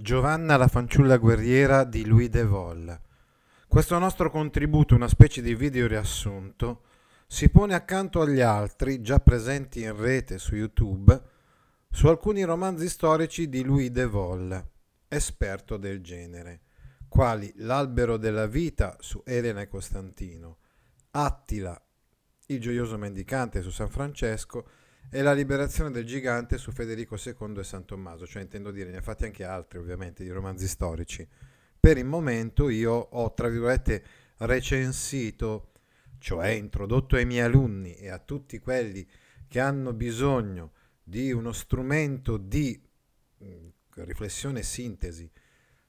Giovanna la fanciulla guerriera di Louis De Vol. Questo nostro contributo, una specie di video riassunto, si pone accanto agli altri già presenti in rete su YouTube su alcuni romanzi storici di Louis De Vol, esperto del genere, quali L'albero della vita su Elena e Costantino, Attila, il gioioso mendicante su San Francesco e la liberazione del gigante su Federico II e San Tommaso, cioè intendo dire, ne ha fatti anche altri ovviamente di romanzi storici. Per il momento io ho, tra virgolette, recensito, cioè introdotto ai miei alunni e a tutti quelli che hanno bisogno di uno strumento di mm, riflessione e sintesi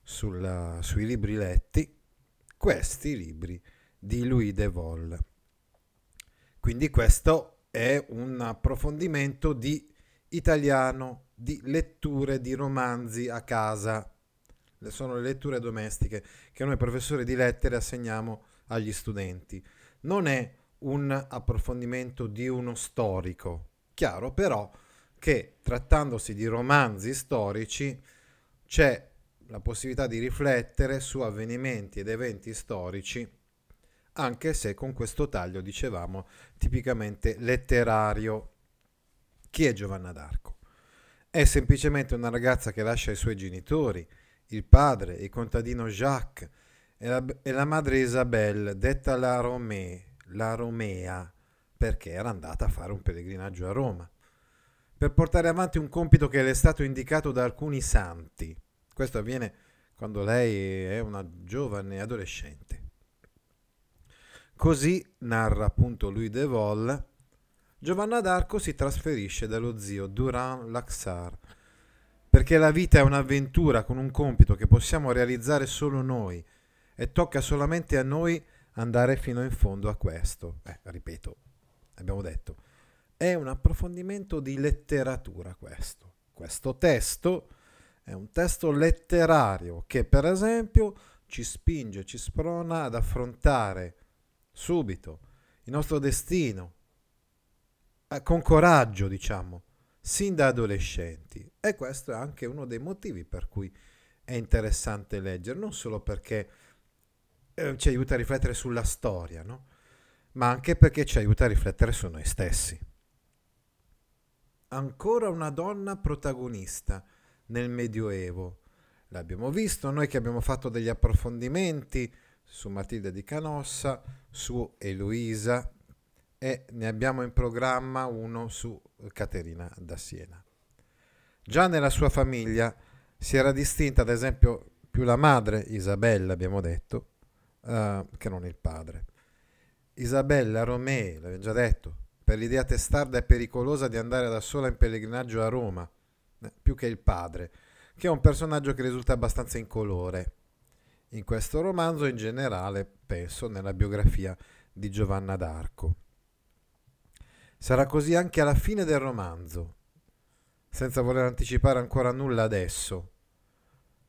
sulla, sui libri letti, questi libri di Louis de Vol. Quindi questo è un approfondimento di italiano, di letture di romanzi a casa. Sono le letture domestiche che noi professori di lettere assegniamo agli studenti. Non è un approfondimento di uno storico. Chiaro però che trattandosi di romanzi storici c'è la possibilità di riflettere su avvenimenti ed eventi storici anche se con questo taglio, dicevamo, tipicamente letterario. Chi è Giovanna d'Arco? È semplicemente una ragazza che lascia i suoi genitori, il padre, il contadino Jacques e la, e la madre Isabelle, detta la, Romé, la Romea, perché era andata a fare un pellegrinaggio a Roma, per portare avanti un compito che le è stato indicato da alcuni santi. Questo avviene quando lei è una giovane adolescente. Così, narra appunto Louis de Vol, Giovanna d'Arco si trasferisce dallo zio Durand Laxar, perché la vita è un'avventura con un compito che possiamo realizzare solo noi e tocca solamente a noi andare fino in fondo a questo. Eh, ripeto, abbiamo detto, è un approfondimento di letteratura questo. Questo testo è un testo letterario che per esempio ci spinge, ci sprona ad affrontare subito, il nostro destino, eh, con coraggio, diciamo, sin da adolescenti. E questo è anche uno dei motivi per cui è interessante leggere, non solo perché eh, ci aiuta a riflettere sulla storia, no? ma anche perché ci aiuta a riflettere su noi stessi. Ancora una donna protagonista nel Medioevo. L'abbiamo visto noi che abbiamo fatto degli approfondimenti, su Matilde di Canossa, su Eloisa e ne abbiamo in programma uno su Caterina da Siena. Già nella sua famiglia si era distinta ad esempio più la madre, Isabella abbiamo detto, eh, che non il padre. Isabella Romei, l'avevo già detto, per l'idea testarda e pericolosa di andare da sola in pellegrinaggio a Roma, eh, più che il padre, che è un personaggio che risulta abbastanza incolore in questo romanzo in generale, penso, nella biografia di Giovanna d'Arco. Sarà così anche alla fine del romanzo, senza voler anticipare ancora nulla adesso.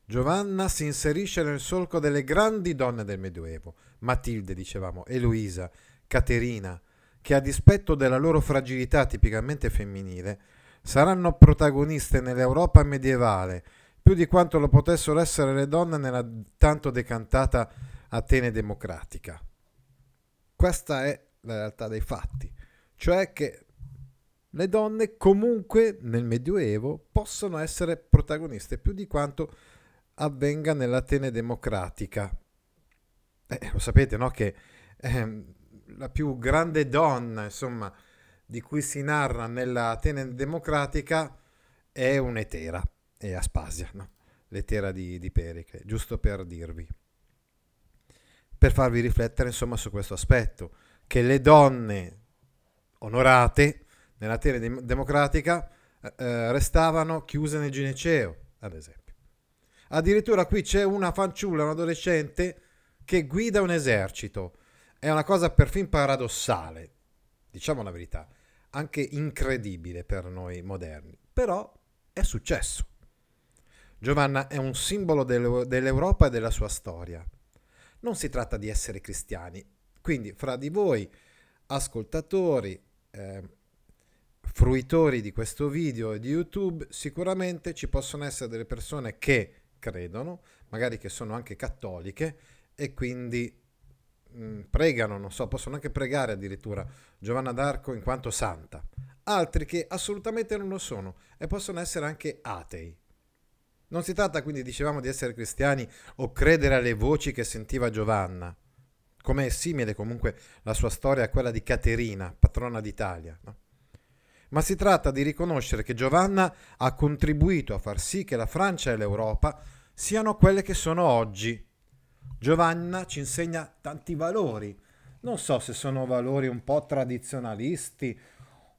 Giovanna si inserisce nel solco delle grandi donne del Medioevo, Matilde, dicevamo, Eloisa, Caterina, che a dispetto della loro fragilità tipicamente femminile, saranno protagoniste nell'Europa medievale più di quanto lo potessero essere le donne nella tanto decantata Atene democratica. Questa è la realtà dei fatti, cioè che le donne comunque nel Medioevo possono essere protagoniste più di quanto avvenga nell'Atene democratica. Eh, lo sapete, no? Che eh, la più grande donna, insomma, di cui si narra nell'Atene democratica è un'etera e Aspasia, no? le di, di Pericle, giusto per dirvi, per farvi riflettere insomma su questo aspetto, che le donne onorate nella terra de- democratica eh, eh, restavano chiuse nel gineceo, ad esempio. Addirittura qui c'è una fanciulla, un adolescente, che guida un esercito. È una cosa perfino paradossale, diciamo la verità, anche incredibile per noi moderni, però è successo. Giovanna è un simbolo dell'Europa e della sua storia. Non si tratta di essere cristiani, quindi fra di voi, ascoltatori, eh, fruitori di questo video e di YouTube, sicuramente ci possono essere delle persone che credono, magari che sono anche cattoliche e quindi mh, mm, pregano, non so, possono anche pregare addirittura Giovanna d'Arco in quanto santa. Altri che assolutamente non lo sono e possono essere anche atei. Non si tratta quindi, dicevamo, di essere cristiani o credere alle voci che sentiva Giovanna, come è simile comunque la sua storia a quella di Caterina, patrona d'Italia. No? Ma si tratta di riconoscere che Giovanna ha contribuito a far sì che la Francia e l'Europa siano quelle che sono oggi. Giovanna ci insegna tanti valori, non so se sono valori un po' tradizionalisti,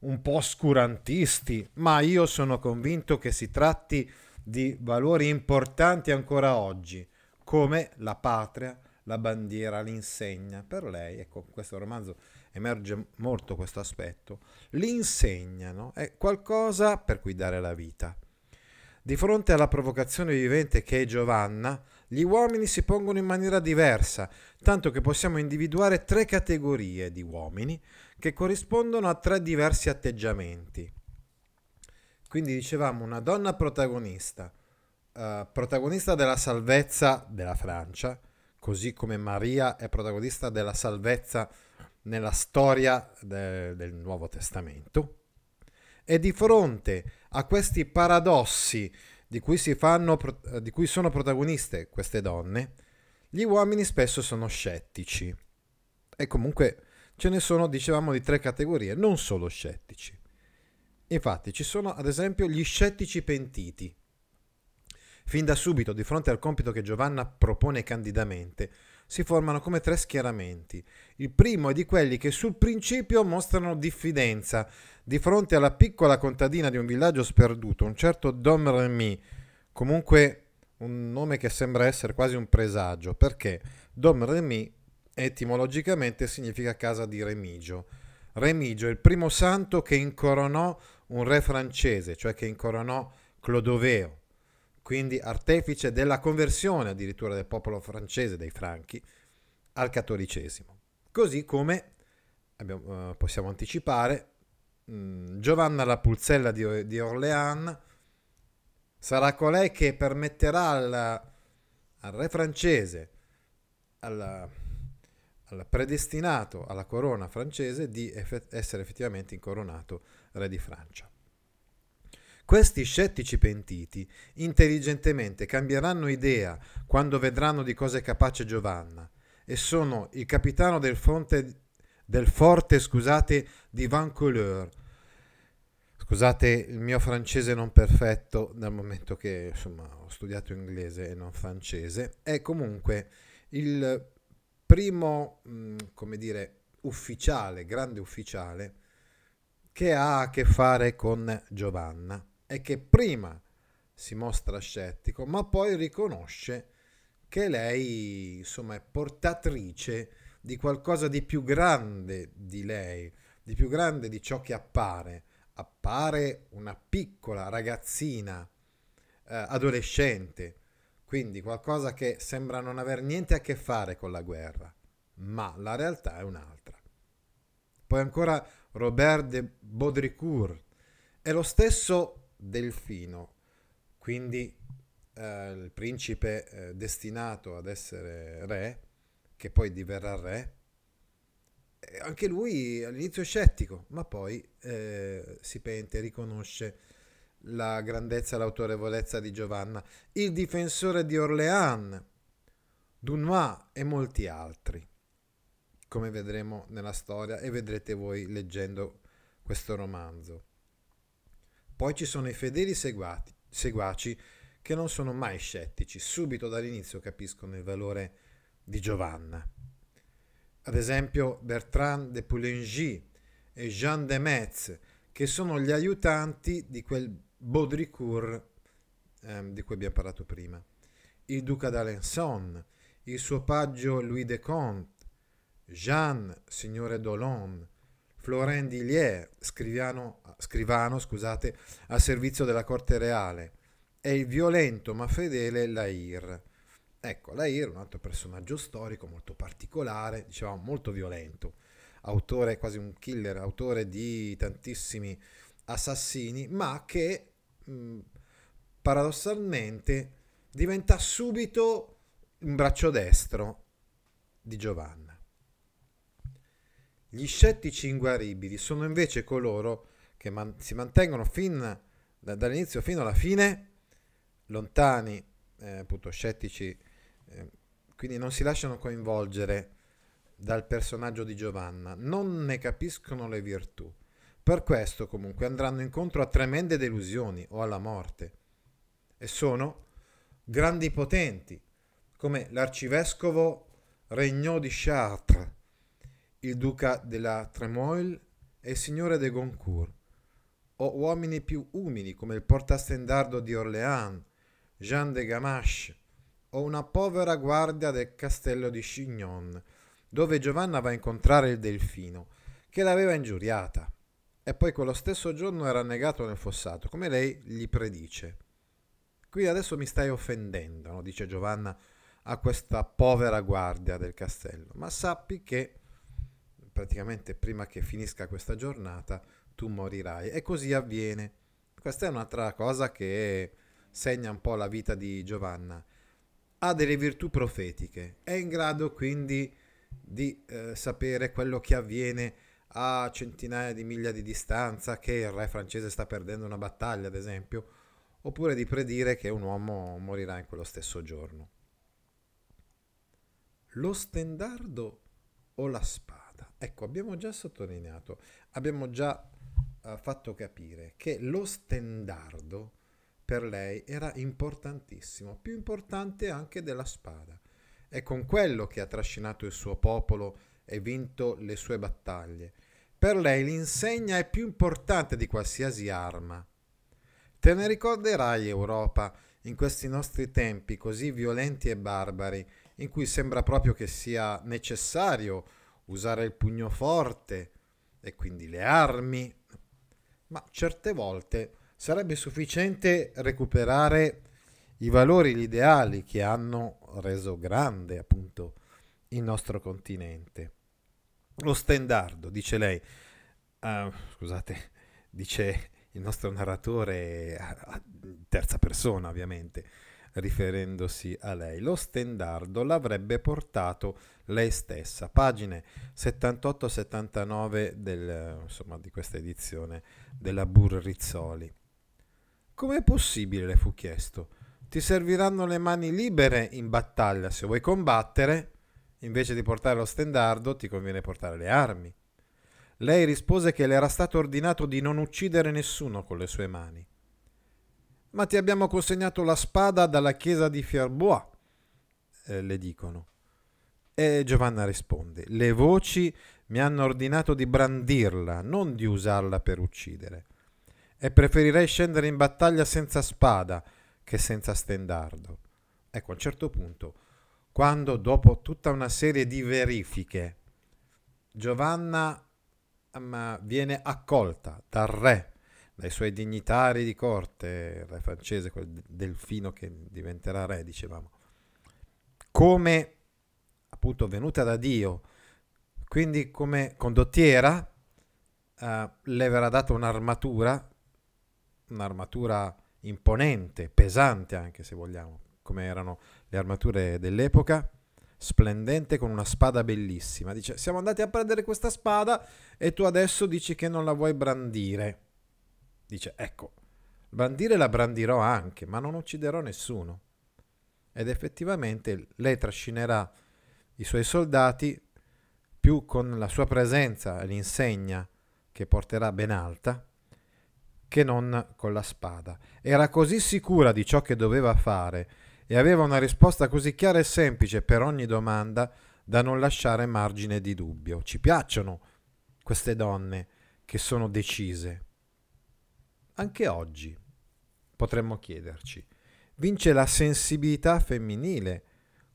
un po' oscurantisti, ma io sono convinto che si tratti di di valori importanti ancora oggi, come la patria, la bandiera, l'insegna. Per lei, ecco, questo romanzo emerge molto questo aspetto. L'insegna no? è qualcosa per cui dare la vita. Di fronte alla provocazione vivente che è Giovanna, gli uomini si pongono in maniera diversa, tanto che possiamo individuare tre categorie di uomini che corrispondono a tre diversi atteggiamenti. Quindi dicevamo una donna protagonista, eh, protagonista della salvezza della Francia, così come Maria è protagonista della salvezza nella storia de- del Nuovo Testamento. E di fronte a questi paradossi di cui, fanno, eh, di cui sono protagoniste queste donne, gli uomini spesso sono scettici. E comunque ce ne sono, dicevamo, di tre categorie, non solo scettici. Infatti ci sono ad esempio gli scettici pentiti. Fin da subito, di fronte al compito che Giovanna propone candidamente, si formano come tre schieramenti. Il primo è di quelli che sul principio mostrano diffidenza di fronte alla piccola contadina di un villaggio sperduto, un certo Dom Remy, comunque un nome che sembra essere quasi un presagio, perché Dom Remy etimologicamente significa casa di Remigio. Remigio è il primo santo che incoronò un re francese, cioè che incoronò Clodoveo, quindi artefice della conversione addirittura del popolo francese, dei franchi, al cattolicesimo. Così come abbiamo, eh, possiamo anticipare, mh, mm, Giovanna la Pulzella di, di Orléans sarà colei che permetterà alla, al re francese, alla, al predestinato alla corona francese, di eff- essere effettivamente incoronato re di Francia. Questi scettici pentiti intelligentemente cambieranno idea quando vedranno di cosa è capace Giovanna e sono il capitano del, fronte, del forte scusate, di Vancouleur. Scusate il mio francese non perfetto dal momento che insomma, ho studiato inglese e non francese. È comunque il primo, mm, come dire, ufficiale, grande ufficiale che ha a che fare con Giovanna e che prima si mostra scettico, ma poi riconosce che lei insomma, è portatrice di qualcosa di più grande di lei, di più grande di ciò che appare. Appare una piccola ragazzina eh, adolescente, quindi qualcosa che sembra non aver niente a che fare con la guerra, ma la realtà è un'altra. Poi ancora Robert de Baudricourt e lo stesso Delfino, quindi eh, il principe eh, destinato ad essere re, che poi diverrà re, e anche lui all'inizio è scettico, ma poi eh, si pente, riconosce la grandezza e l'autorevolezza di Giovanna, il difensore di Orléans, Dunois e molti altri come vedremo nella storia e vedrete voi leggendo questo romanzo. Poi ci sono i fedeli seguati, seguaci che non sono mai scettici, subito dall'inizio capiscono il valore di Giovanna. Ad esempio Bertrand de Poulengy e Jean de Metz, che sono gli aiutanti di quel Baudricourt ehm, di cui abbiamo parlato prima, il duca d'Alençon, il suo paggio Louis de Conte, Jeanne, signore Dolon, Florent Dillier, scrivano scusate, a servizio della corte reale, e il violento ma fedele Lair. Ecco, Lair, un altro personaggio storico molto particolare, diciamo molto violento, autore quasi un killer, autore di tantissimi assassini, ma che mh, mm, paradossalmente diventa subito un braccio destro di Giovanna. Gli scettici inguaribili sono invece coloro che man- si mantengono fin da- dall'inizio fino alla fine lontani, eh, appunto scettici, eh, quindi non si lasciano coinvolgere dal personaggio di Giovanna, non ne capiscono le virtù. Per questo comunque andranno incontro a tremende delusioni o alla morte. E sono grandi potenti, come l'arcivescovo Regnaud di Chartres, il duca della Tremoille e il signore de Goncourt, o uomini più umili come il portastendardo di Orléans, Jean de Gamache, o una povera guardia del castello di Chignon, dove Giovanna va a incontrare il delfino, che l'aveva ingiuriata, e poi quello stesso giorno era annegato nel fossato, come lei gli predice. Qui adesso mi stai offendendo, dice Giovanna a questa povera guardia del castello, ma sappi che praticamente prima che finisca questa giornata tu morirai. E così avviene. Questa è un'altra cosa che segna un po' la vita di Giovanna. Ha delle virtù profetiche, è in grado quindi di eh, sapere quello che avviene a centinaia di miglia di distanza, che il re francese sta perdendo una battaglia, ad esempio, oppure di predire che un uomo morirà in quello stesso giorno. Lo stendardo o la spada? strada. Ecco, abbiamo già sottolineato, abbiamo già uh, fatto capire che lo stendardo per lei era importantissimo, più importante anche della spada. È con quello che ha trascinato il suo popolo e vinto le sue battaglie. Per lei l'insegna è più importante di qualsiasi arma. Te ne ricorderai, Europa, in questi nostri tempi così violenti e barbari, in cui sembra proprio che sia necessario usare il pugno forte e quindi le armi, ma certe volte sarebbe sufficiente recuperare i valori, gli ideali che hanno reso grande appunto il nostro continente. Lo stendardo, dice lei, uh, scusate, dice il nostro narratore, eh, terza persona ovviamente, riferendosi a lei. Lo stendardo l'avrebbe portato lei stessa. Pagine 78-79 del, insomma, di questa edizione della Burrizzoli. Com'è possibile? le fu chiesto. Ti serviranno le mani libere in battaglia. Se vuoi combattere, invece di portare lo stendardo, ti conviene portare le armi. Lei rispose che le era stato ordinato di non uccidere nessuno con le sue mani. Ma ti abbiamo consegnato la spada dalla chiesa di Fierbois, eh, le dicono. E Giovanna risponde, le voci mi hanno ordinato di brandirla, non di usarla per uccidere. E preferirei scendere in battaglia senza spada che senza stendardo. Ecco, a un certo punto, quando dopo tutta una serie di verifiche, Giovanna viene accolta dal re dai suoi dignitari di corte, il re francese, quel delfino che diventerà re, dicevamo, come appunto venuta da Dio, quindi come condottiera, eh, le verrà data un'armatura, un'armatura imponente, pesante anche se vogliamo, come erano le armature dell'epoca, splendente con una spada bellissima. Dice, siamo andati a prendere questa spada e tu adesso dici che non la vuoi brandire. Dice, ecco, bandire la brandirò anche, ma non ucciderò nessuno. Ed effettivamente lei trascinerà i suoi soldati più con la sua presenza, l'insegna che porterà ben alta, che non con la spada. Era così sicura di ciò che doveva fare e aveva una risposta così chiara e semplice per ogni domanda da non lasciare margine di dubbio. Ci piacciono queste donne che sono decise. Anche oggi potremmo chiederci, vince la sensibilità femminile,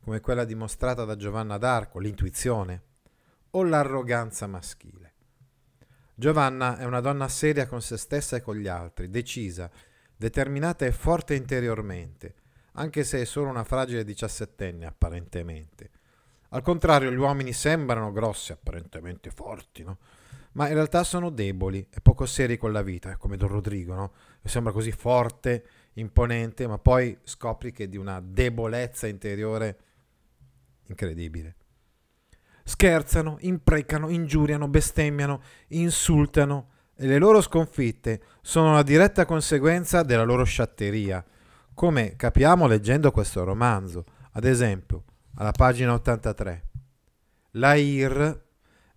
come quella dimostrata da Giovanna d'Arco, l'intuizione, o l'arroganza maschile? Giovanna è una donna seria con se stessa e con gli altri, decisa, determinata e forte interiormente, anche se è solo una fragile diciassettenne apparentemente. Al contrario, gli uomini sembrano grossi, apparentemente forti, no? ma in realtà sono deboli e poco seri con la vita, come Don Rodrigo, no? Mi sembra così forte, imponente, ma poi scopri che è di una debolezza interiore incredibile. Scherzano, imprecano, ingiuriano, bestemmiano, insultano e le loro sconfitte sono la diretta conseguenza della loro sciatteria, come capiamo leggendo questo romanzo, ad esempio, alla pagina 83. La IR,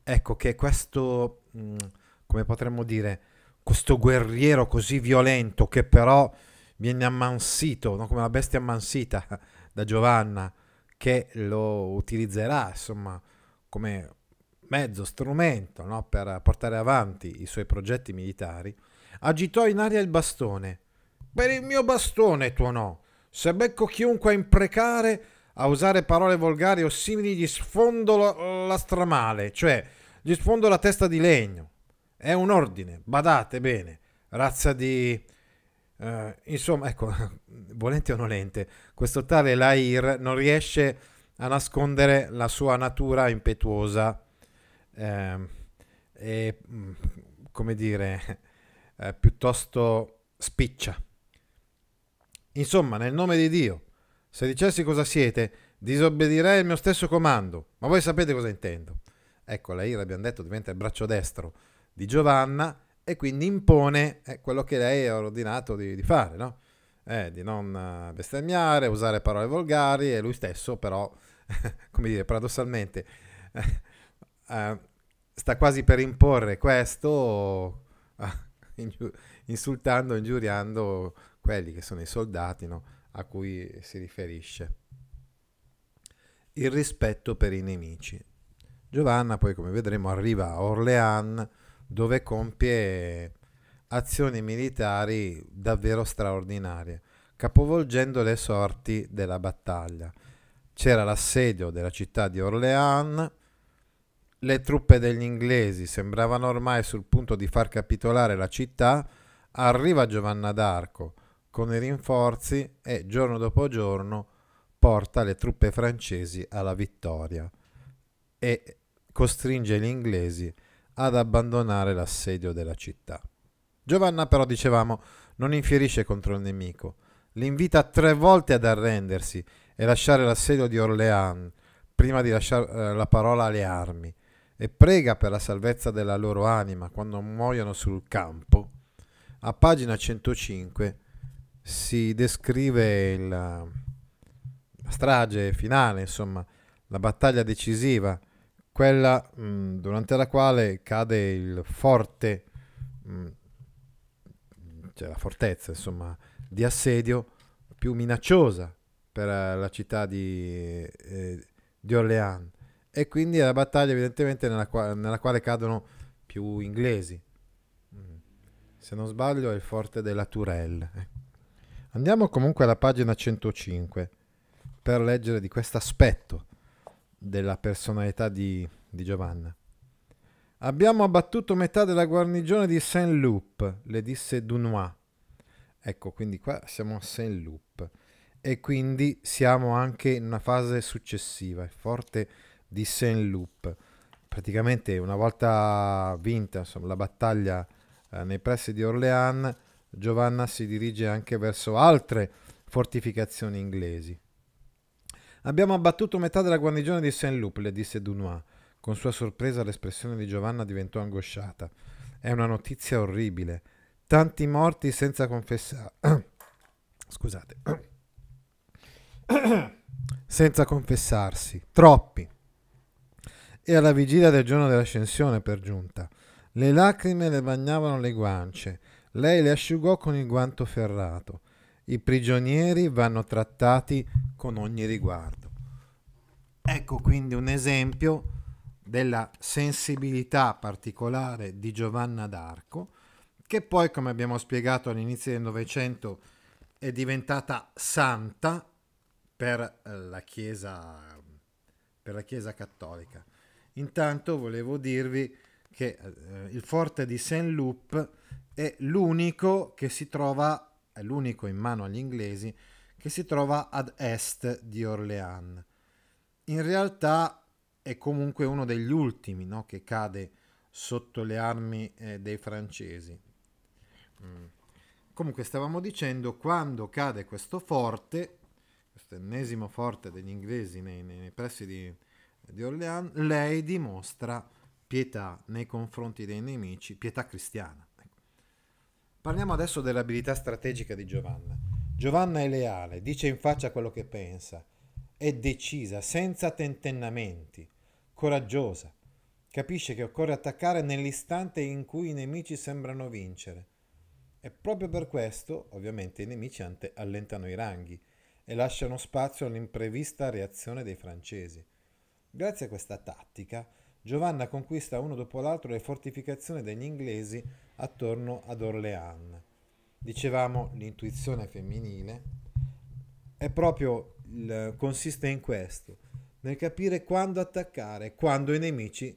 ecco che questo Mm, come potremmo dire, questo guerriero così violento che però viene ammansito, no? come la bestia ammansita da Giovanna, che lo utilizzerà insomma come mezzo, strumento no? per portare avanti i suoi progetti militari, agitò in aria il bastone. Per il mio bastone tuonò. Se becco chiunque a imprecare, a usare parole volgari o simili, gli sfondo la, stramale, cioè gli sfondo la testa di legno. È un ordine, badate bene. Razza di... Eh, insomma, ecco, volente o nolente, questo tale Lair non riesce a nascondere la sua natura impetuosa eh, e, mm, come dire, eh, piuttosto spiccia. Insomma, nel nome di Dio, se dicessi cosa siete, disobbedirei il mio stesso comando, ma voi sapete cosa intendo ecco la Ira abbiamo detto diventa il braccio destro di Giovanna e quindi impone eh, quello che lei ha ordinato di, di fare, no? eh, di non eh, bestemmiare, usare parole volgari e lui stesso però, come dire, paradossalmente eh, eh, sta quasi per imporre questo insultando, ingiuriando quelli che sono i soldati no? a cui si riferisce. Il rispetto per i nemici. Giovanna poi, come vedremo, arriva a Orléans dove compie azioni militari davvero straordinarie, capovolgendo le sorti della battaglia. C'era l'assedio della città di Orléans, le truppe degli inglesi sembravano ormai sul punto di far capitolare la città, arriva Giovanna d'Arco con i rinforzi e giorno dopo giorno porta le truppe francesi alla vittoria. E costringe gli inglesi ad abbandonare l'assedio della città. Giovanna però, dicevamo, non infierisce contro il nemico, l'invita tre volte ad arrendersi e lasciare l'assedio di Orléans prima di lasciare eh, la parola alle armi e prega per la salvezza della loro anima quando muoiono sul campo. A pagina 105 si descrive la strage finale, insomma, la battaglia decisiva quella mh, mm, durante la quale cade il forte, mh, mm, cioè la fortezza insomma, di assedio più minacciosa per eh, la città di, eh, di Orléans. E quindi è la battaglia evidentemente nella, qua- nella quale cadono più inglesi. Mm. Se non sbaglio è il forte della Tourelle. Eh. Andiamo comunque alla pagina 105 per leggere di questo aspetto della personalità di, di Giovanna. Abbiamo abbattuto metà della guarnigione di Saint-Loup, le disse Dunois. Ecco, quindi qua siamo a Saint-Loup e quindi siamo anche in una fase successiva, il forte di Saint-Loup. Praticamente una volta vinta insomma, la battaglia eh, nei pressi di Orléans, Giovanna si dirige anche verso altre fortificazioni inglesi. Abbiamo abbattuto metà della guarnigione di Saint-Loup, le disse Dunois. Con sua sorpresa l'espressione di Giovanna diventò angosciata. È una notizia orribile. Tanti morti senza confessare. Scusate. senza confessarsi. Troppi. E alla vigilia del giorno dell'ascensione, per giunta. Le lacrime le bagnavano le guance. Lei le asciugò con il guanto ferrato. I prigionieri vanno trattati con ogni riguardo. Ecco quindi un esempio della sensibilità particolare di Giovanna d'Arco, che poi, come abbiamo spiegato all'inizio del Novecento, è diventata santa per eh, la, Chiesa, per la Chiesa cattolica. Intanto volevo dirvi che eh, il forte di Saint-Loup è l'unico che si trova, è l'unico in mano agli inglesi, che si trova ad est di Orléans. In realtà è comunque uno degli ultimi no? che cade sotto le armi eh, dei francesi. Mm. Comunque stavamo dicendo quando cade questo forte, questo ennesimo forte degli inglesi nei, nei, nei pressi di, di Orléans, lei dimostra pietà nei confronti dei nemici, pietà cristiana. Ecco. Parliamo adesso dell'abilità strategica di Giovanna. Giovanna è leale, dice in faccia quello che pensa, è decisa, senza tentennamenti, coraggiosa. Capisce che occorre attaccare nell'istante in cui i nemici sembrano vincere. E proprio per questo, ovviamente, i nemici allentano i ranghi e lasciano spazio all'imprevista reazione dei francesi. Grazie a questa tattica, Giovanna conquista uno dopo l'altro le fortificazioni degli inglesi attorno ad Orléans dicevamo, l'intuizione femminile è proprio il, consiste in questo, nel capire quando attaccare, quando i nemici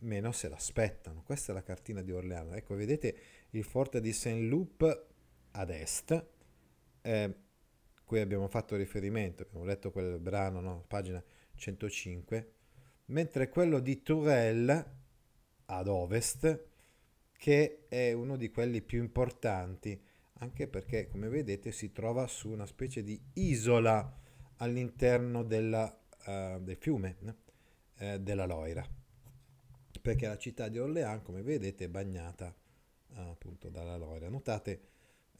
meno se l'aspettano. Questa è la cartina di Orleano. Ecco, vedete il forte di Saint-Loup ad est, eh, cui abbiamo fatto riferimento, abbiamo letto quel brano, no? pagina 105, mentre quello di Tourelle ad ovest che è uno di quelli più importanti, anche perché come vedete si trova su una specie di isola all'interno della, uh, del fiume no? eh, della Loira, perché la città di Orléans, come vedete, è bagnata uh, appunto dalla Loira. Notate,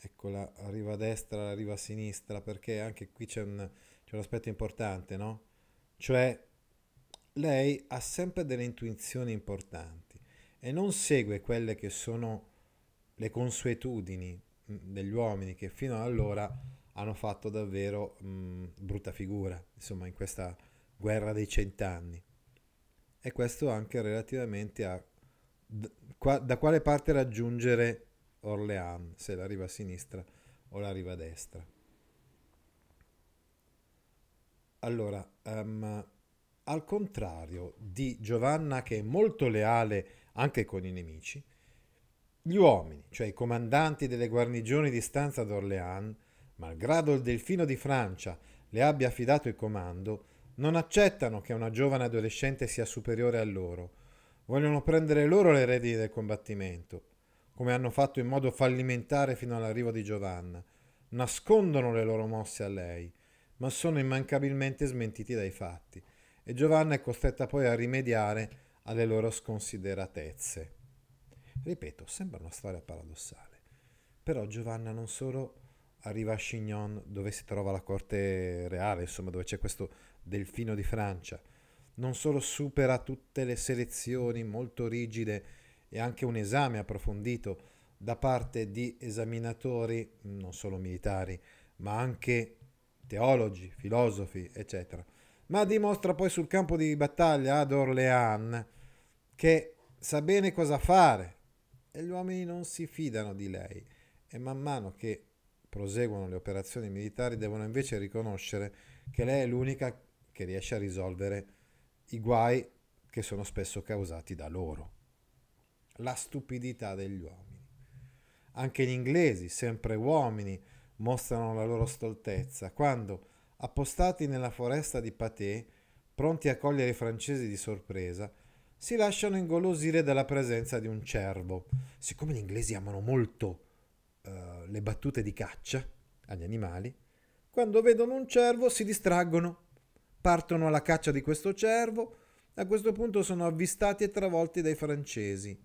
eccola, la riva destra, la riva sinistra, perché anche qui c'è un, c'è un aspetto importante, no? Cioè, lei ha sempre delle intuizioni importanti e non segue quelle che sono le consuetudini mm, degli uomini che fino ad allora hanno fatto davvero mh, mm, brutta figura, insomma, in questa guerra dei cent'anni. E questo anche relativamente a da, quale parte raggiungere Orléans, se la riva sinistra o la riva destra. Allora, um, al contrario di Giovanna che è molto leale anche con i nemici, gli uomini, cioè i comandanti delle guarnigioni di stanza d'Orléans, malgrado il delfino di Francia le abbia affidato il comando, non accettano che una giovane adolescente sia superiore a loro. Vogliono prendere loro le redini del combattimento, come hanno fatto in modo fallimentare fino all'arrivo di Giovanna. Nascondono le loro mosse a lei, ma sono immancabilmente smentiti dai fatti e Giovanna è costretta poi a rimediare alle loro sconsideratezze. Ripeto, sembra una storia paradossale, però Giovanna non solo arriva a Chignon dove si trova la corte reale, insomma dove c'è questo delfino di Francia, non solo supera tutte le selezioni molto rigide e anche un esame approfondito da parte di esaminatori, non solo militari, ma anche teologi, filosofi, eccetera, ma dimostra poi sul campo di battaglia ad Orléans che sa bene cosa fare e gli uomini non si fidano di lei e man mano che proseguono le operazioni militari devono invece riconoscere che lei è l'unica che riesce a risolvere i guai che sono spesso causati da loro. La stupidità degli uomini. Anche gli inglesi, sempre uomini, mostrano la loro stoltezza quando, appostati nella foresta di Patè, pronti a cogliere i francesi di sorpresa, si lasciano ingolosire dalla presenza di un cervo. Siccome gli inglesi amano molto uh, le battute di caccia agli animali, quando vedono un cervo si distraggono, partono alla caccia di questo cervo, a questo punto sono avvistati e travolti dai francesi.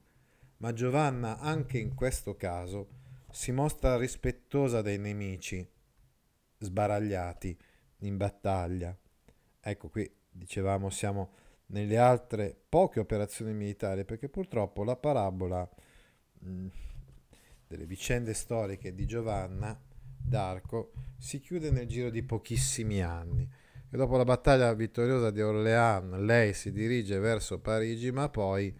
Ma Giovanna, anche in questo caso, si mostra rispettosa dei nemici sbaragliati in battaglia. Ecco qui dicevamo siamo nelle altre poche operazioni militari, perché purtroppo la parabola mm, delle vicende storiche di Giovanna d'Arco si chiude nel giro di pochissimi anni. E dopo la battaglia vittoriosa di Orléans, lei si dirige verso Parigi, ma poi,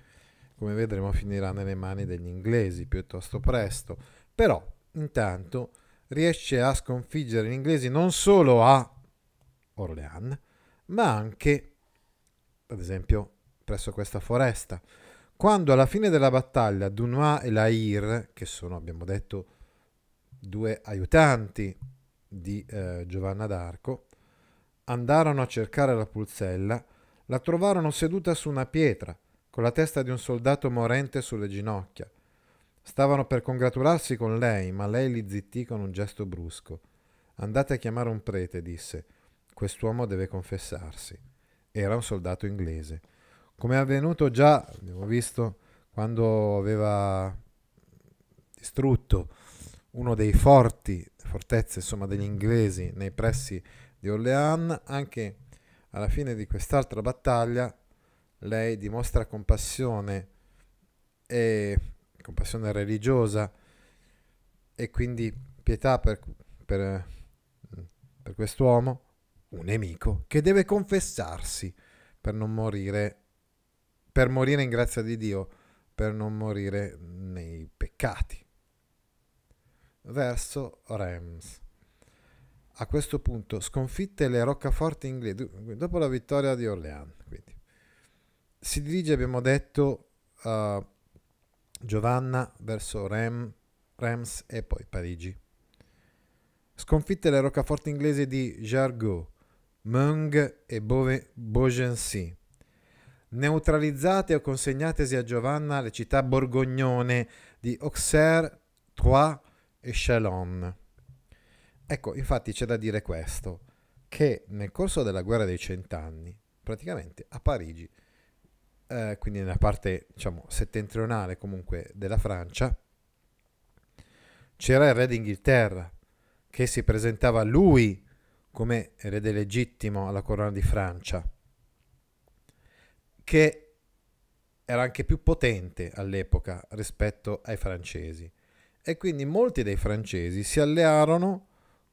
come vedremo, finirà nelle mani degli inglesi piuttosto presto. Però, intanto, riesce a sconfiggere gli inglesi non solo a Orléans, ma anche a ad esempio presso questa foresta. Quando alla fine della battaglia Dunois e Lair, che sono, abbiamo detto, due aiutanti di eh, Giovanna d'Arco, andarono a cercare la pulsella, la trovarono seduta su una pietra, con la testa di un soldato morente sulle ginocchia. Stavano per congratularsi con lei, ma lei li zittì con un gesto brusco. Andate a chiamare un prete, disse. Quest'uomo deve confessarsi era un soldato inglese. Come è avvenuto già, abbiamo visto, quando aveva distrutto uno dei forti, fortezze insomma, degli inglesi nei pressi di Orleans, anche alla fine di quest'altra battaglia lei dimostra compassione e compassione religiosa e quindi pietà per, per, per quest'uomo un nemico che deve confessarsi per non morire, per morire in grazia di Dio, per non morire nei peccati. Verso Rams. A questo punto sconfitte le roccaforti inglesi, dopo la vittoria di Orleans, quindi. si dirige, abbiamo detto, uh, Giovanna verso Rem, Reims e poi Parigi. Sconfitte le roccaforti inglesi di Jargot, Mung e Bove, Beaugency. Neutralizzate o consegnatesi a Giovanna le città borgognone di Auxerre, Troyes e Chalon. Ecco, infatti c'è da dire questo, che nel corso della guerra dei cent'anni, praticamente a Parigi, eh, quindi nella parte diciamo, settentrionale comunque della Francia, c'era il re d'Inghilterra che si presentava lui come erede legittimo alla corona di Francia, che era anche più potente all'epoca rispetto ai francesi. E quindi molti dei francesi si allearono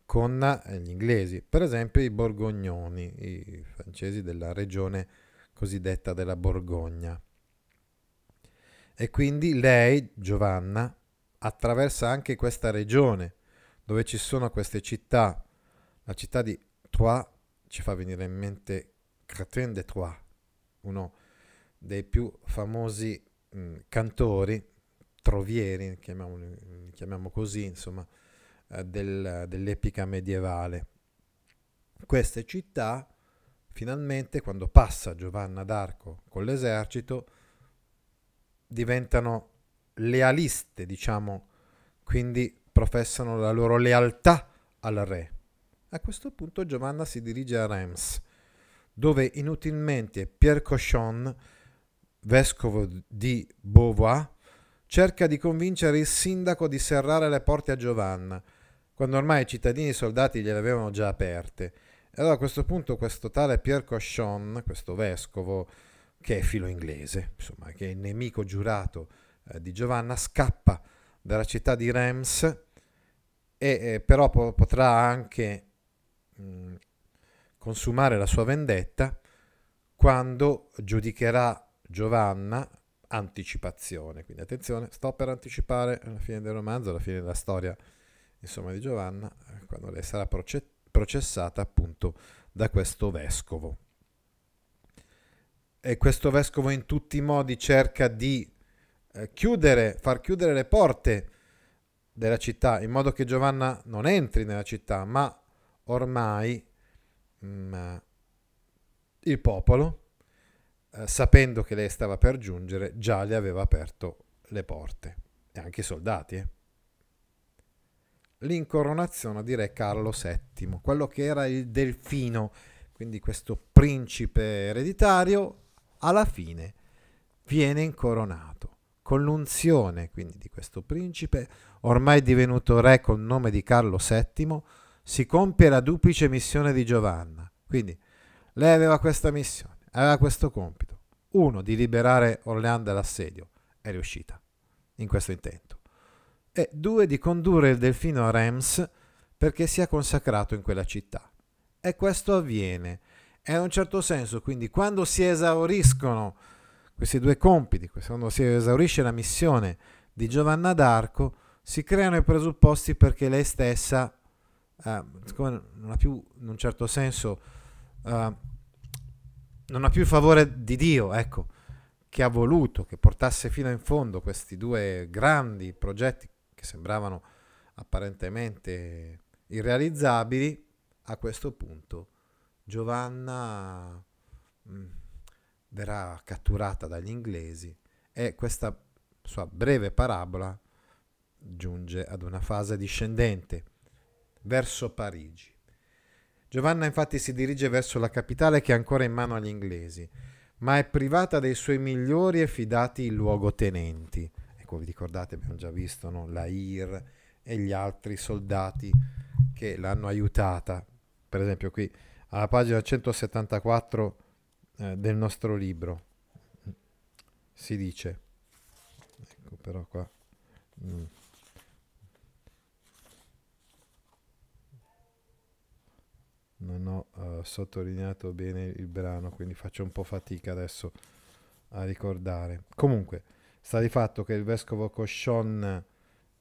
con eh, gli inglesi, per esempio i borgognoni, i francesi della regione cosiddetta della Borgogna. E quindi lei, Giovanna, attraversa anche questa regione dove ci sono queste città la città di Troyes ci fa venire in mente Crétin de Troyes, uno dei più famosi mh, cantori, trovieri, chiamiamolo, chiamiamo così, insomma, eh, del, dell'epica medievale. Queste città, finalmente, quando passa Giovanna d'Arco con l'esercito, diventano lealiste, diciamo, quindi professano la loro lealtà al re. A questo punto Giovanna si dirige a Reims, dove inutilmente Pierre Cochon, vescovo di Beauvoir, cerca di convincere il sindaco di serrare le porte a Giovanna, quando ormai i cittadini e i soldati gliele avevano già aperte. E allora a questo punto questo tale Pierre Cochon, questo vescovo, che è filo inglese, insomma, che è il nemico giurato eh, di Giovanna, scappa dalla città di Reims e eh, però po- potrà anche Mm, consumare la sua vendetta quando giudicherà Giovanna anticipazione. Quindi attenzione, sto per anticipare la fine del romanzo, la fine della storia insomma, di Giovanna, eh, quando lei sarà proce- processata appunto da questo vescovo. E questo vescovo in tutti i modi cerca di eh, chiudere, far chiudere le porte della città in modo che Giovanna non entri nella città, ma ormai mh, mm, eh, il popolo, eh, sapendo che lei stava per giungere, già le aveva aperto le porte, e anche i soldati. Eh. L'incoronazione di Re Carlo VII, quello che era il delfino, quindi questo principe ereditario, alla fine viene incoronato con l'unzione quindi di questo principe, ormai divenuto re col nome di Carlo VII, si compie la duplice missione di Giovanna. Quindi lei aveva questa missione, aveva questo compito. Uno, di liberare Orleans dall'assedio, è riuscita in questo intento. E due, di condurre il delfino a Reims perché sia consacrato in quella città. E questo avviene. E in un certo senso, quindi, quando si esauriscono questi due compiti, quando si esaurisce la missione di Giovanna d'Arco, si creano i presupposti perché lei stessa eh, siccome non ha più in un certo senso eh, non ha più il favore di Dio, ecco, che ha voluto che portasse fino in fondo questi due grandi progetti che sembravano apparentemente irrealizzabili, a questo punto Giovanna mh, mm, verrà catturata dagli inglesi e questa sua breve parabola giunge ad una fase discendente verso Parigi. Giovanna infatti si dirige verso la capitale che è ancora in mano agli inglesi, ma è privata dei suoi migliori e fidati luogotenenti. Ecco, vi ricordate, abbiamo già visto no? la IR e gli altri soldati che l'hanno aiutata. Per esempio qui alla pagina 174 eh, del nostro libro si dice, ecco però qua... Mm. non ho uh, sottolineato bene il brano, quindi faccio un po' fatica adesso a ricordare. Comunque, sta di fatto che il vescovo Cochon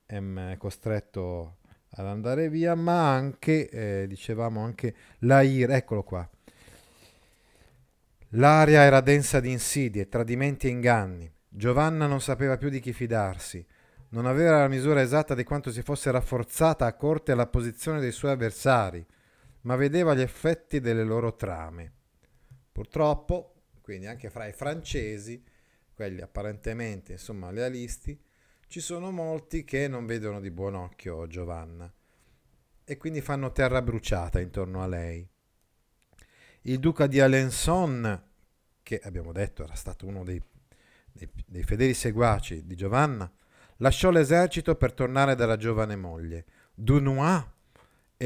ehm, è costretto ad andare via, ma anche, eh, dicevamo, anche l'Air, eccolo qua. L'aria era densa di insidie, tradimenti e inganni. Giovanna non sapeva più di chi fidarsi. Non aveva la misura esatta di quanto si fosse rafforzata a corte la posizione dei suoi avversari ma vedeva gli effetti delle loro trame. Purtroppo, quindi anche fra i francesi, quelli apparentemente insomma lealisti, ci sono molti che non vedono di buon occhio Giovanna e quindi fanno terra bruciata intorno a lei. Il duca di Alençon, che abbiamo detto era stato uno dei, dei, dei fedeli seguaci di Giovanna, lasciò l'esercito per tornare dalla giovane moglie. Dunois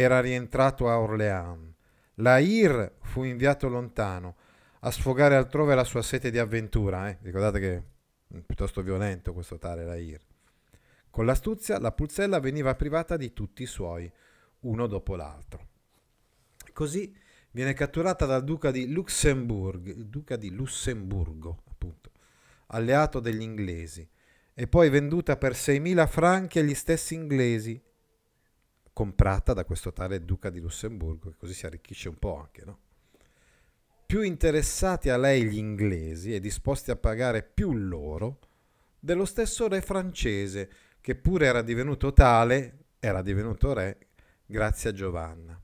era rientrato a Orleans. Lair fu inviato lontano a sfogare altrove la sua sete di avventura. Eh? Ricordate che è piuttosto violento questo tale Lair. Con l'astuzia la pulzella veniva privata di tutti i suoi, uno dopo l'altro. Così viene catturata dal duca di Luxemburgo, duca di Lussemburgo, appunto, alleato degli inglesi, e poi venduta per 6.000 franchi agli stessi inglesi comprata da questo tale duca di Lussemburgo, che così si arricchisce un po' anche, no? Più interessati a lei gli inglesi e disposti a pagare più loro dello stesso re francese, che pure era divenuto tale, era divenuto re grazie a Giovanna.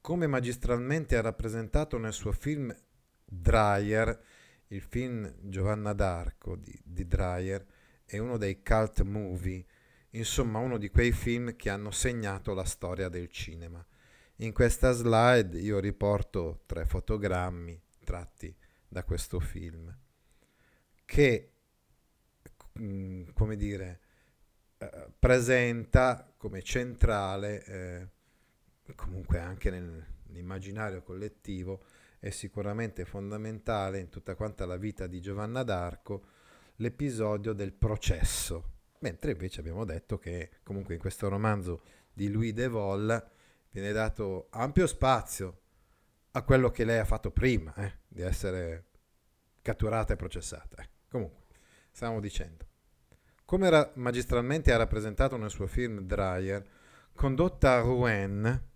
Come magistralmente ha rappresentato nel suo film Dreyer, il film Giovanna d'Arco di, di Dreyer è uno dei cult movie insomma uno di quei film che hanno segnato la storia del cinema. In questa slide io riporto tre fotogrammi tratti da questo film che, mm, come dire, eh, presenta come centrale, eh, comunque anche nell'immaginario collettivo, è sicuramente fondamentale in tutta quanta la vita di Giovanna d'Arco, l'episodio del processo mentre invece abbiamo detto che comunque in questo romanzo di Louis de Vol viene dato ampio spazio a quello che lei ha fatto prima eh, di essere catturata e processata. Eh. Comunque, stavamo dicendo. Come ra- magistralmente ha rappresentato nel suo film Dreyer, condotta a Rouen,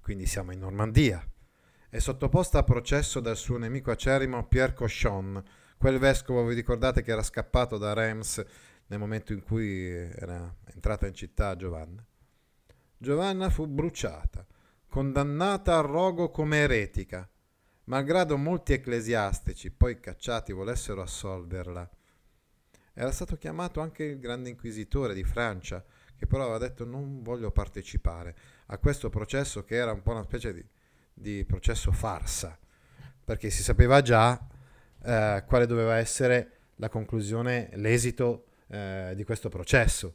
quindi siamo in Normandia, è sottoposta a processo dal suo nemico acerrimo Pierre Cochon, quel vescovo, vi ricordate, che era scappato da Reims nel momento in cui era entrata in città Giovanna, Giovanna fu bruciata, condannata al rogo come eretica. Malgrado molti ecclesiastici, poi cacciati, volessero assolverla, era stato chiamato anche il grande inquisitore di Francia, che però aveva detto non voglio partecipare a questo processo che era un po' una specie di, di processo farsa, perché si sapeva già eh, quale doveva essere la conclusione, l'esito eh, di questo processo,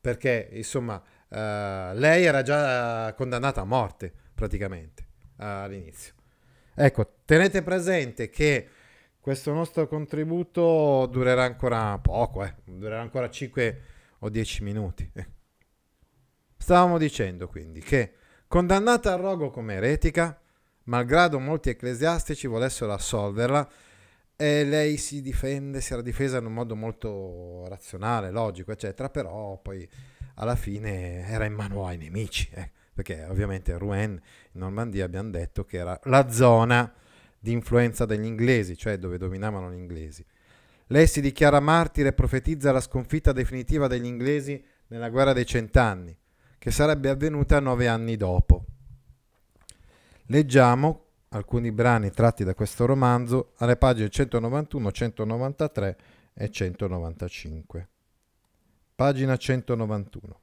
perché insomma eh, lei era già condannata a morte praticamente all'inizio. Ecco, tenete presente che questo nostro contributo durerà ancora poco, eh, durerà ancora 5 o 10 minuti. Stavamo dicendo quindi che condannata a rogo come eretica, malgrado molti ecclesiastici volessero assolverla, e lei si difende, si era difesa in un modo molto razionale, logico, eccetera, però poi alla fine era in mano ai nemici, eh? perché ovviamente Rouen in Normandia abbiamo detto che era la zona di influenza degli inglesi, cioè dove dominavano gli inglesi. Lei si dichiara martire e profetizza la sconfitta definitiva degli inglesi nella guerra dei cent'anni, che sarebbe avvenuta nove anni dopo. Leggiamo alcuni brani tratti da questo romanzo alle pagine 191, 193 e 195. Pagina 191.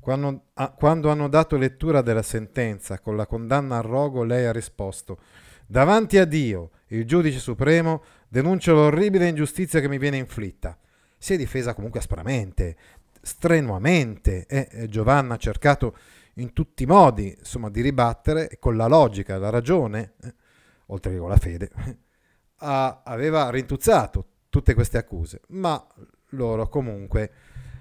Quando, ah, quando, hanno dato lettura della sentenza con la condanna al rogo, lei ha risposto, davanti a Dio, il giudice supremo, denuncio l'orribile ingiustizia che mi viene inflitta. Si è difesa comunque aspramente, strenuamente, e eh, Giovanna ha cercato in tutti i modi, insomma, di ribattere con la logica, la ragione, eh, oltre che con la fede, a, aveva rintuzzato tutte queste accuse, ma loro comunque,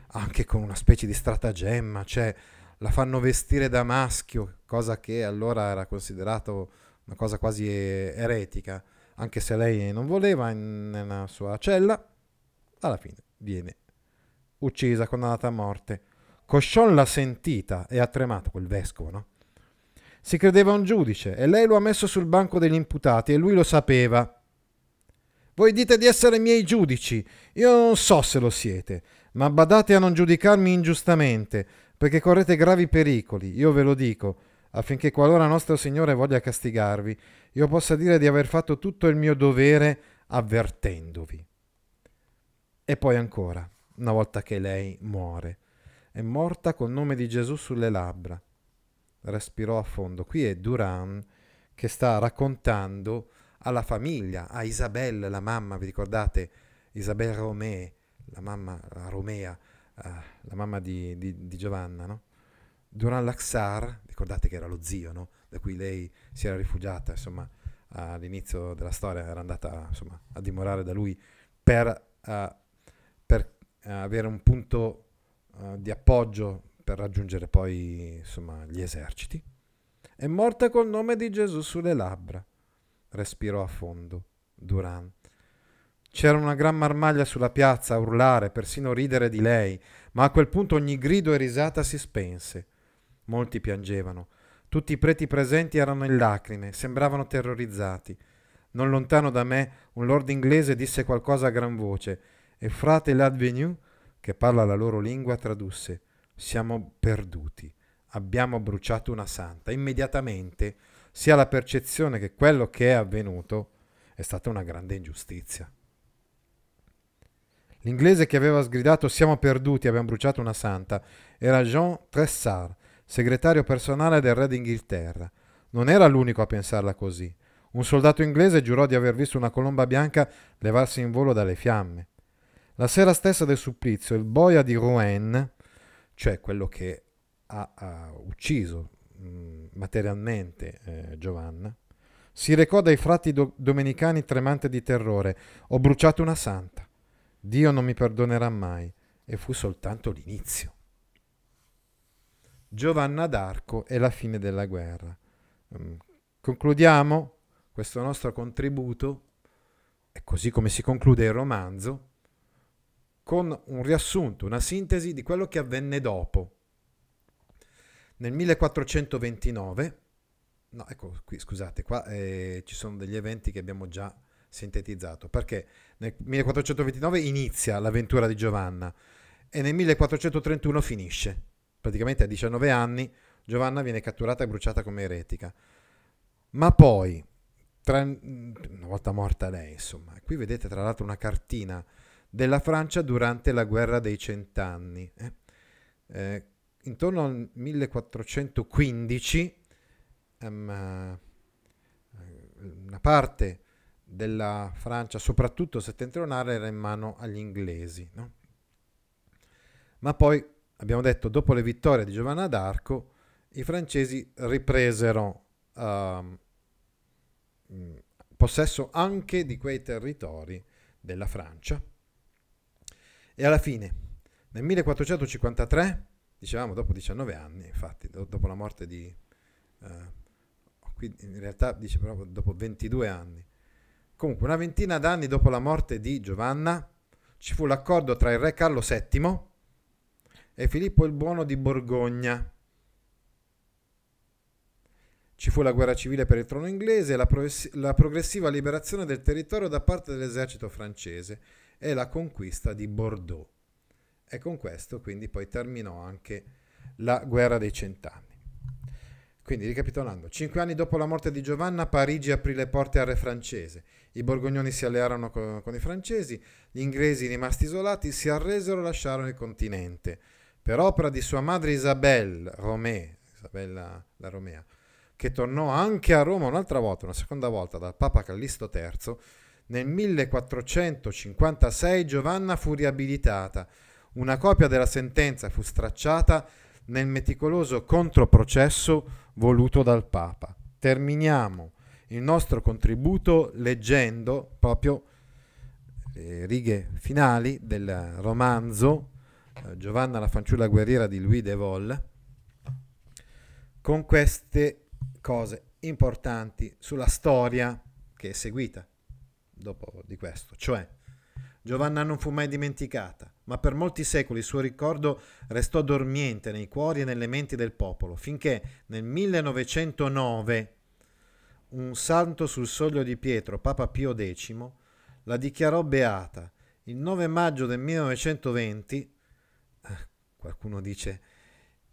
anche con una specie di stratagemma, cioè la fanno vestire da maschio, cosa che allora era considerato una cosa quasi eretica, anche se lei non voleva in, nella sua cella, alla fine viene uccisa, condannata a morte. Coscion l'ha sentita e ha tremato quel vescovo, no? Si credeva un giudice e lei lo ha messo sul banco degli imputati e lui lo sapeva. Voi dite di essere miei giudici, io non so se lo siete, ma badate a non giudicarmi ingiustamente, perché correte gravi pericoli, io ve lo dico, affinché qualora nostro Signore voglia castigarvi, io possa dire di aver fatto tutto il mio dovere avvertendovi. E poi ancora, una volta che lei muore è morta col nome di Gesù sulle labbra. Respirò a fondo. Qui è Duran che sta raccontando alla famiglia, a Isabelle, la mamma, vi ricordate? Isabelle Romee, la mamma la Romea, uh, eh, la mamma di, di, di Giovanna, no? Duran Laxar, ricordate che era lo zio, no? Da cui lei si era rifugiata, insomma, all'inizio della storia, era andata insomma, a dimorare da lui per, uh, per uh, avere un punto eh, di appoggio per raggiungere poi insomma, gli eserciti, è morta col nome di Gesù sulle labbra. Respirò a fondo Duran. C'era una gran marmaglia sulla piazza a urlare, persino ridere di lei, ma a quel punto ogni grido e risata si spense. Molti piangevano. Tutti i preti presenti erano in lacrime, sembravano terrorizzati. Non lontano da me un lord inglese disse qualcosa a gran voce e frate Ladvenu che parla la loro lingua, tradusse, siamo perduti, abbiamo bruciato una santa. Immediatamente si ha la percezione che quello che è avvenuto è stata una grande ingiustizia. L'inglese che aveva sgridato siamo perduti, abbiamo bruciato una santa, era Jean Tressard, segretario personale del re d'Inghilterra. Non era l'unico a pensarla così. Un soldato inglese giurò di aver visto una colomba bianca levarsi in volo dalle fiamme. La sera stessa del supplizio, il boia di Rouen, cioè quello che ha, ha ucciso materialmente eh, Giovanna, si recò dai frati do- domenicani tremante di terrore. Ho bruciato una santa. Dio non mi perdonerà mai. E fu soltanto l'inizio. Giovanna d'Arco e la fine della guerra. Concludiamo questo nostro contributo, e così come si conclude il romanzo, con un riassunto, una sintesi di quello che avvenne dopo. Nel 1429, no, ecco qui scusate, qua eh, ci sono degli eventi che abbiamo già sintetizzato, perché nel 1429 inizia l'avventura di Giovanna e nel 1431 finisce. Praticamente a 19 anni Giovanna viene catturata e bruciata come eretica. Ma poi, tra, una volta morta lei, insomma, qui vedete tra l'altro una cartina della Francia durante la guerra dei cent'anni. Eh? Eh, intorno al 1415 um, ehm, eh, una parte della Francia, soprattutto settentrionale, era in mano agli inglesi. No? Ma poi, abbiamo detto, dopo le vittorie di Giovanna d'Arco, i francesi ripresero uh, possesso anche di quei territori della Francia. E alla fine, nel 1453, dicevamo dopo 19 anni, infatti, do, dopo la morte di... Eh, qui in realtà dice proprio dopo 22 anni. Comunque, una ventina d'anni dopo la morte di Giovanna, ci fu l'accordo tra il re Carlo VII e Filippo il Buono di Borgogna. Ci fu la guerra civile per il trono inglese e la, pro- la progressiva liberazione del territorio da parte dell'esercito francese e la conquista di Bordeaux. E con questo quindi poi terminò anche la guerra dei cent'anni. Quindi ricapitolando, cinque anni dopo la morte di Giovanna, Parigi aprì le porte al re francese. I borgognoni si allearono con, con i francesi, gli inglesi rimasti isolati si arresero e lasciarono il continente. Per opera di sua madre Isabelle Romée, Isabella la Romea, che tornò anche a Roma un'altra volta, una seconda volta dal Papa Callisto III, nel 1456 Giovanna fu riabilitata. Una copia della sentenza fu stracciata nel meticoloso controprocesso voluto dal Papa. Terminiamo il nostro contributo leggendo proprio le eh, righe finali del romanzo eh, Giovanna la fanciulla guerriera di Louis de Vol con queste cose importanti sulla storia che è seguita dopo di questo, cioè Giovanna non fu mai dimenticata, ma per molti secoli il suo ricordo restò dormiente nei cuori e nelle menti del popolo, finché nel 1909 un santo sul soglio di Pietro, Papa Pio X, la dichiarò beata. Il 9 maggio del 1920, eh, qualcuno dice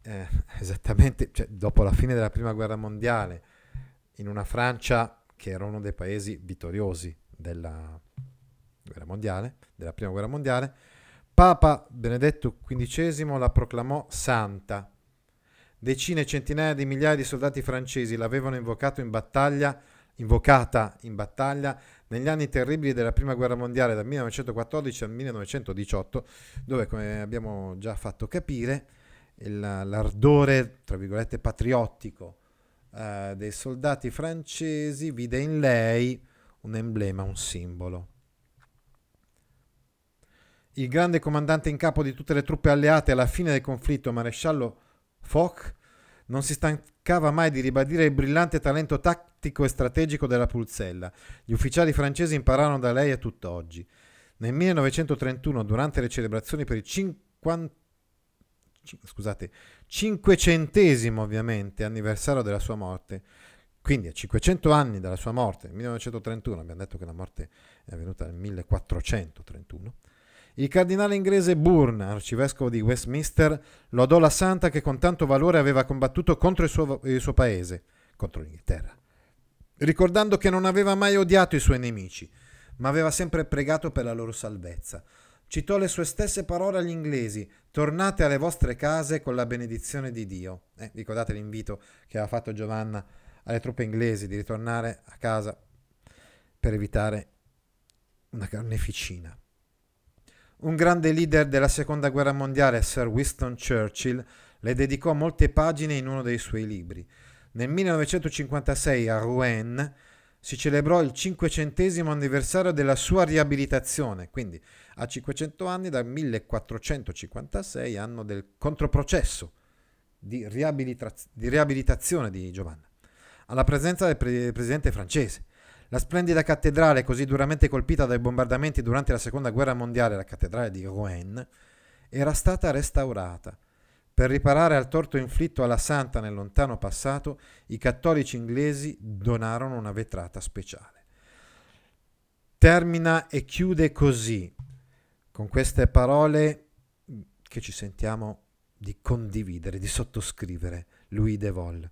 eh, esattamente cioè, dopo la fine della Prima Guerra Mondiale, in una Francia che era uno dei paesi vittoriosi della, mondiale, della Prima Guerra Mondiale, Papa Benedetto XV la proclamò santa. Decine e centinaia di migliaia di soldati francesi l'avevano in battaglia, invocata in battaglia negli anni terribili della Prima Guerra Mondiale dal 1914 al 1918, dove, come abbiamo già fatto capire, il, l'ardore, tra virgolette, patriottico eh, dei soldati francesi vide in lei un emblema, un simbolo. Il grande comandante in capo di tutte le truppe alleate alla fine del conflitto, maresciallo Foch, non si stancava mai di ribadire il brillante talento tattico e strategico della Pulzella. Gli ufficiali francesi impararono da lei a tutt'oggi. Nel 1931, durante le celebrazioni per il 50... scusate, 500 ovviamente anniversario della sua morte, quindi a 500 anni dalla sua morte, 1931, abbiamo detto che la morte è avvenuta nel 1431, il cardinale inglese Bourne, arcivescovo di Westminster, lodò la santa che con tanto valore aveva combattuto contro il suo, il suo paese, contro l'Inghilterra, ricordando che non aveva mai odiato i suoi nemici, ma aveva sempre pregato per la loro salvezza. Citò le sue stesse parole agli inglesi, tornate alle vostre case con la benedizione di Dio. Eh, ricordate l'invito che aveva fatto Giovanna alle truppe inglesi di ritornare a casa per evitare una carneficina. Un grande leader della seconda guerra mondiale, Sir Winston Churchill, le dedicò molte pagine in uno dei suoi libri. Nel 1956 a Rouen si celebrò il 500 anniversario della sua riabilitazione, quindi a 500 anni dal 1456, anno del controprocesso di, di riabilitazione di Giovanna alla presenza del pre- presidente francese. La splendida cattedrale, così duramente colpita dai bombardamenti durante la seconda guerra mondiale, la cattedrale di Rouen, era stata restaurata. Per riparare al torto inflitto alla santa nel lontano passato, i cattolici inglesi donarono una vetrata speciale. Termina e chiude così, con queste parole che ci sentiamo di condividere, di sottoscrivere, Louis de Vol.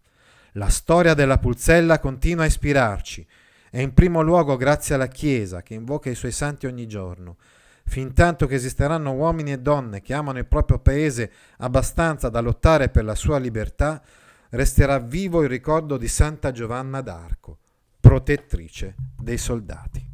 La storia della Pulzella continua a ispirarci, e in primo luogo grazie alla Chiesa che invoca i suoi santi ogni giorno. Fintanto che esisteranno uomini e donne che amano il proprio paese abbastanza da lottare per la sua libertà, resterà vivo il ricordo di Santa Giovanna d'Arco, protettrice dei soldati.